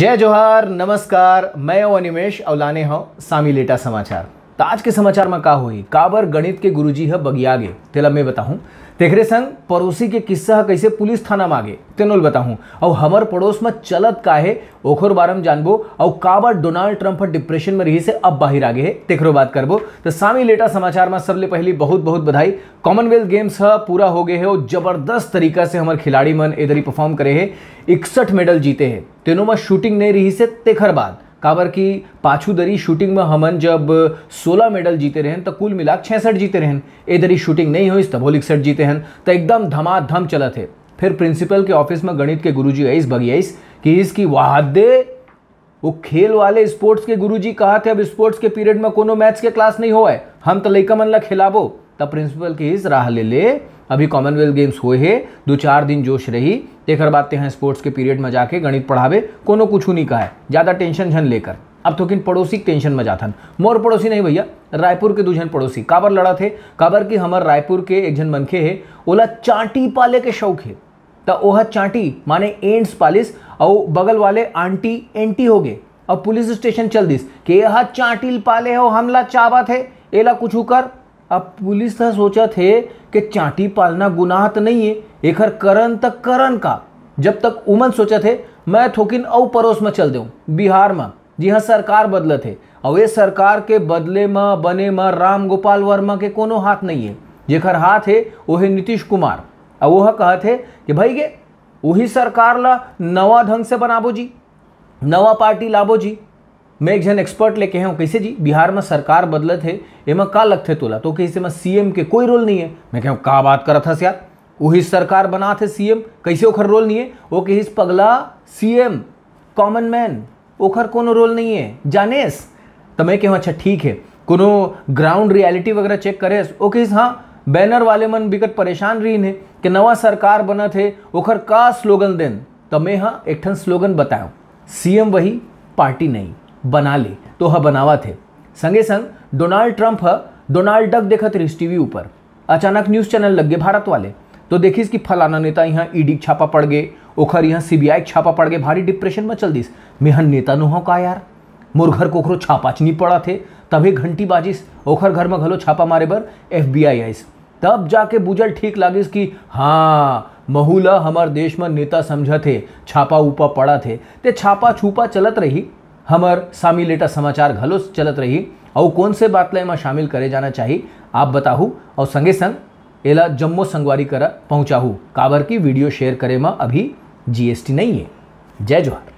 जय जोहार नमस्कार मैं हूं अनिमेश अवलाने हूँ सामी लेटा समाचार तो आज के समाचार में का हुई काबर गणित के गुरुजी ગુરુજી હ બગિયાગે તેલા मैं बताऊं तेखरे संग पड़ोसी के किस्सा कैसे पुलिस थाना मांगे तेनोल बताऊं और हमर पड़ोस में चलत का है ओखर बारे में जानबो और काबर डोनाल्ड ट्रंप डिप्रेशन में रही से अब बाहर आगे है तेखरो बात करबो तो सामी लेटा समाचार में सबले पहली बहुत बहुत बधाई कॉमनवेल्थ गेम्स है पूरा हो गए है और जबरदस्त तरीका से हमारे खिलाड़ी मन इधर ही परफॉर्म करे है इकसठ मेडल जीते हैं तेनों में शूटिंग नहीं रही से तेखर बाद काबर की पाछू दरी शूटिंग में हमन जब 16 मेडल जीते रहन तो कुल मिला छसठ जीते रहन ए दरी शूटिंग नहीं हुई तबोल इकसठ जीते हैं तो एकदम धमाधम चलत है फिर प्रिंसिपल के ऑफिस में गणित के गुरुजी आइस भगियाइस कि इसकी वाहदे वो खेल वाले स्पोर्ट्स के गुरु जी कहा थे अब स्पोर्ट्स के पीरियड में कोनो मैथ्स के क्लास नहीं हो हम तो लैका मन ला खिलाबो तब प्रिंसिपल के इस राह ले ले अभी कॉमनवेल्थ गेम्स हुए है दो चार दिन जोश रही देखकर बात हैं स्पोर्ट्स के पीरियड में जाके गणित पढ़ावे कोनो कुछ नहीं कहा ज़्यादा टेंशन झन लेकर अब तो किन पड़ोसी टेंशन में जाथन मोर पड़ोसी नहीं भैया रायपुर के दो झन पड़ोसी काबर लड़ा थे काबर की हमार रायपुर के एक झन मनखे है ओला चांटी पाले के शौक है तो वह चाटी माने एंड्स पालिस और बगल वाले आंटी एंटी हो गए और पुलिस स्टेशन चल दिस के यहाँ चाटिल पाले हो हमला चावत है एला कुछ कर अब पुलिस ने सोचा थे कि चाटी पालना गुनाह तो नहीं है एक हर करण तक करण का जब तक उमन सोचा थे मैं थोकिन औ पड़ोस में चल दूँ बिहार में जी हाँ सरकार बदल थे और ये सरकार के बदले में बने में राम गोपाल वर्मा के कोनो हाथ नहीं है जेखर हाथ है वो है नीतीश कुमार और वह कहा थे कि भाई गे वही सरकार ला नवा ढंग से बनाबो जी नवा पार्टी लाबो जी मैं जन एक्सपर्ट लेके हूँ कैसे जी बिहार में सरकार बदलत है છે का કા લગતે तोला तो कैसे में सीएम के कोई रोल नहीं है मैं कहूँ का बात करा था सार वही सरकार बना थे सीएम कैसे ओखर रोल नहीं है वो कहिस पगला सीएम कॉमन मैन ओखर कोनो रोल नहीं है जानेस तो मैं कहूँ अच्छा ठीक है कोनो ग्राउंड रियलिटी वगैरह चेक करेस वो कहिस हाँ बैनर वाले मन बिकट परेशान रहीन है कि नवा सरकार बना थे ओखर का स्लोगन देन तो मैं हाँ एक ठन स्लोगन बताऊँ सीएम वही पार्टी नहीं बना ली तो ह बनावा थे संगे संग डोनाल्ड ट्रंप ह डोनाल्ड डक देखत रहिस टीवी ऊपर अचानक न्यूज़ चैनल लग गए भारत वाले तो देखिस कि फलाना नेता यहाँ ईडी e छापा पड़ गए ओखर यहाँ सीबीआई छापा पड़ गए भारी डिप्रेशन में चल दिस मेहन नेता नु हो का यार मोर घर कोखरो छापाच नहीं पड़ा थे तभी घंटी बाजिस ओखर घर में घलो छापा मारे बर एफ बी आई आइस तब जाके बुझल ठीक लागिस कि हाँ महूला हमार देश में नेता समझा थे छापा उपा पड़ा थे ते छापा छुपा चलत रही हमर सामी लेटा समाचार घलो चलत रही और कौन से बात ला में शामिल करे जाना चाहिए आप बताहू और संगे संग एला जम्मो संगवारी कर पहुँचाहू काबर की वीडियो शेयर करे में अभी जीएसटी नहीं है जय जोहर